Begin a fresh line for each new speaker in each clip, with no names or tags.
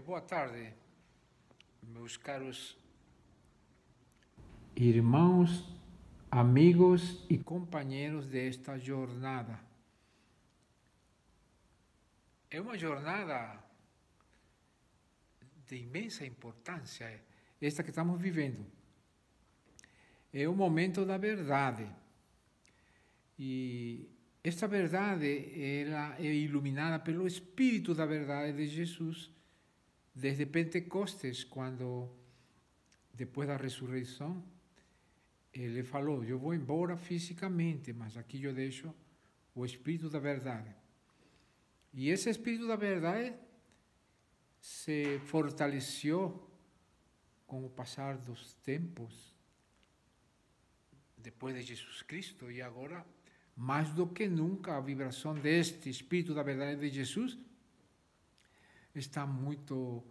boa tarde, meus caros irmãos, amigos e companheiros desta jornada. É uma jornada de imensa importância, eh, esta que estamos vivendo. É o momento da verdade. E esta verdade ela é iluminada pelo Espírito da Verdade de Jesus Desde Pentecostes, quando, depois da ressurreição, ele falou: Eu vou embora fisicamente, mas aqui eu deixo o Espírito da Verdade. E esse Espírito da Verdade se fortaleceu com o passar dos tempos, depois de Jesus Cristo, e agora, mais do que nunca, a vibração deste Espírito da Verdade de Jesus está muito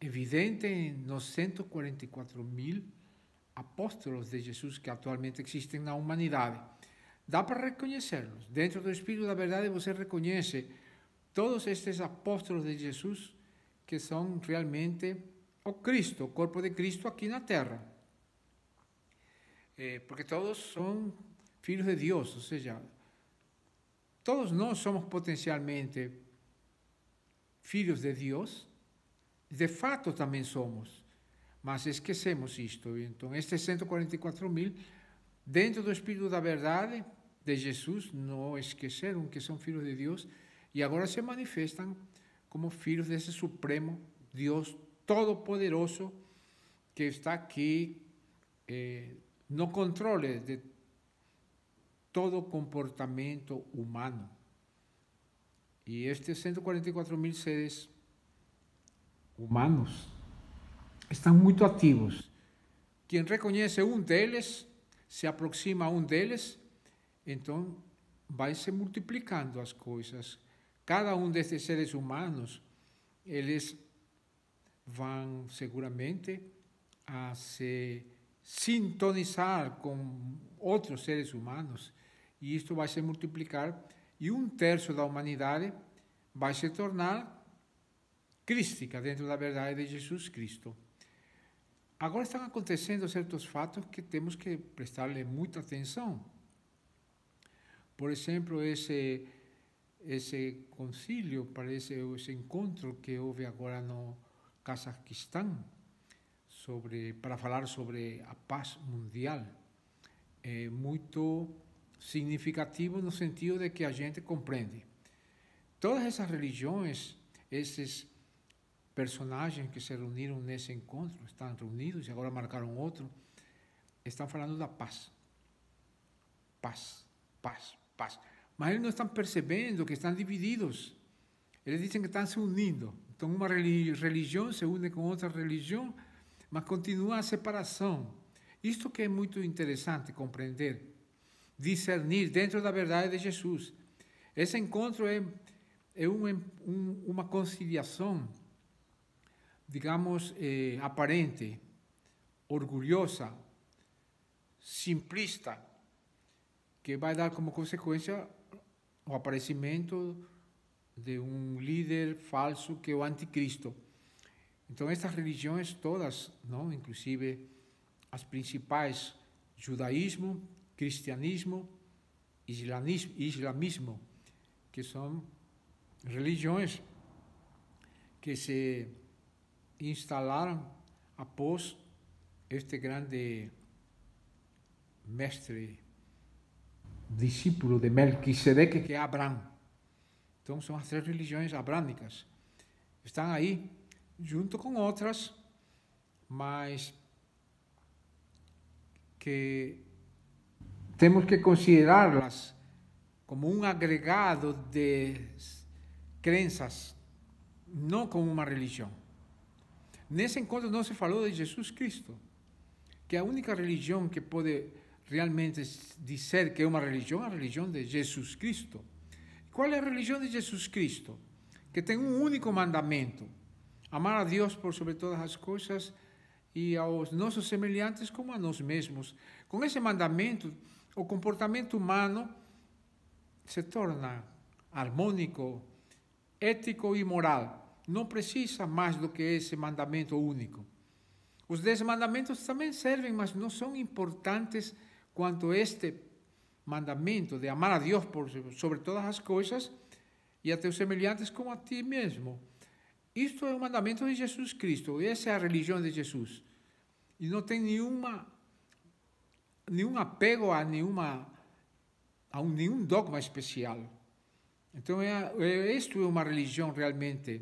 evidente nos 144 mil apóstolos de Jesus que atualmente existem na humanidade. Dá para reconhecê-los. Dentro do Espírito da Verdade você reconhece todos estes apóstolos de Jesus que são realmente o Cristo, o corpo de Cristo aqui na Terra. É, porque todos são filhos de Deus, ou seja, todos nós somos potencialmente Hijos de Dios, de facto también somos. Mas esquecemos esto, entonces Estos 144 mil, dentro Espíritu de la Verdad, de Jesús, no es que son hijos de Dios y ahora se manifiestan como de ese Supremo Dios Todopoderoso que está aquí, eh, no controla de todo comportamiento humano. Y estos 144 mil seres humanos están muy activos. Quien reconoce un de ellos, se aproxima a un de ellos, entonces vai se multiplicando as coisas. Cada um desses seres humanos, eles vão seguramente a se sintonizar com outros seres humanos e isto vai se multiplicar e um terço da humanidade vai se tornar crística dentro da verdade de Jesus Cristo. Agora estão acontecendo certos fatos que temos que prestar-lhe muita atenção. Por exemplo, esse esse concílio, parece esse encontro que houve agora no Cazaquistão sobre para falar sobre a paz mundial é muito significativo no sentido de que a gente comprende Todas esas religiones esos personajes que se reunieron en ese encuentro están reunidos y ahora marcaron otro están falando de paz. Paz, paz, paz. Mas ellos no están percebendo que están divididos. Eles dicen que están se unindo. Então, uma religião se une con otra religión mas continúa la separación esto que es muy interesante comprender discernir dentro da verdade de Jesus. Esse encontro é, é um, um, uma conciliação, digamos, é, aparente, orgulhosa, simplista, que vai dar como consequência o aparecimento de um líder falso que é o anticristo. Então estas religiões todas, não, inclusive as principais, judaísmo, cristianismo, islamismo, islamismo que são religiões que se instalaram após este grande mestre, discípulo de Melquisedeque, que é Abraão. Então são as três religiões abrânicas Estão aí, junto com outras, mas que tenemos que considerarlas como un agregado de creencias, no como una religión. En ese encuentro no se habló de Jesús Cristo, que es la única religión que puede realmente decir que es una religión, la religión de Jesucristo. Cristo. es la religión de Jesucristo? Cristo? Que tiene un único mandamiento, amar a Dios por sobre todas cosas y a los nuestros semejantes como a nosotros mismos. Con ese mandamiento... o comportamento humano se torna harmônico, ético e moral. Não precisa mais do que esse mandamento único. Os dez mandamentos também servem, mas não são importantes quanto este mandamento de amar a Deus por, sobre todas as coisas e a teus semelhantes como a ti mesmo. Isto é um mandamento de Jesus Cristo, essa é a religião de Jesus. E não tem nenhuma nenhum apego a nenhuma a um, nenhum dogma especial. Então, é, é, isto é uma religião realmente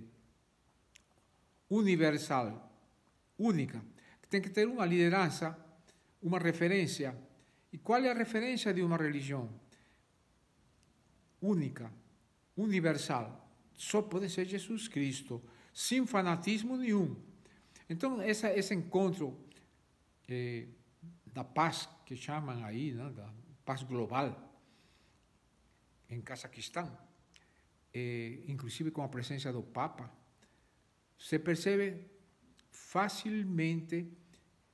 universal, única, que tem que ter uma liderança, uma referência. E qual é a referência de uma religião? Única, universal. Só pode ser Jesus Cristo, sem fanatismo nenhum. Então, essa, esse encontro eh, da paz llaman ahí, la paz global en Kazajistán, eh, inclusive con la presencia del Papa, se percibe fácilmente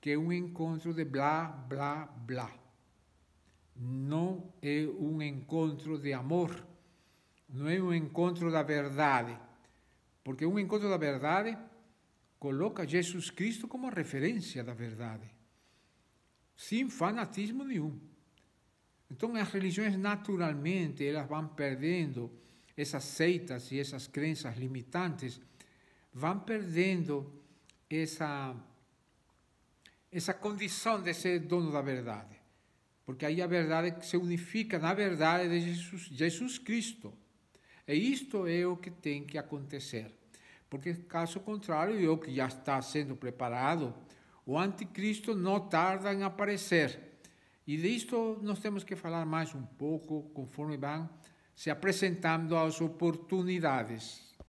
que un encuentro de bla, bla, bla no es un encuentro de amor, no es un encuentro de verdad, porque un encuentro de verdad coloca a Jesús Cristo como referencia de verdad. sem fanatismo nenhum. Então, as religiões, naturalmente, elas vão perdendo essas seitas e essas crenças limitantes, vão perdendo essa, essa condição de ser dono da verdade. Porque aí a verdade se unifica na verdade de Jesus, Jesus Cristo. E isto é o que tem que acontecer. Porque, caso contrário, o que já está sendo preparado o anticristo não tarda em aparecer. E disto nós temos que falar mais um pouco, conforme vão se apresentando as oportunidades.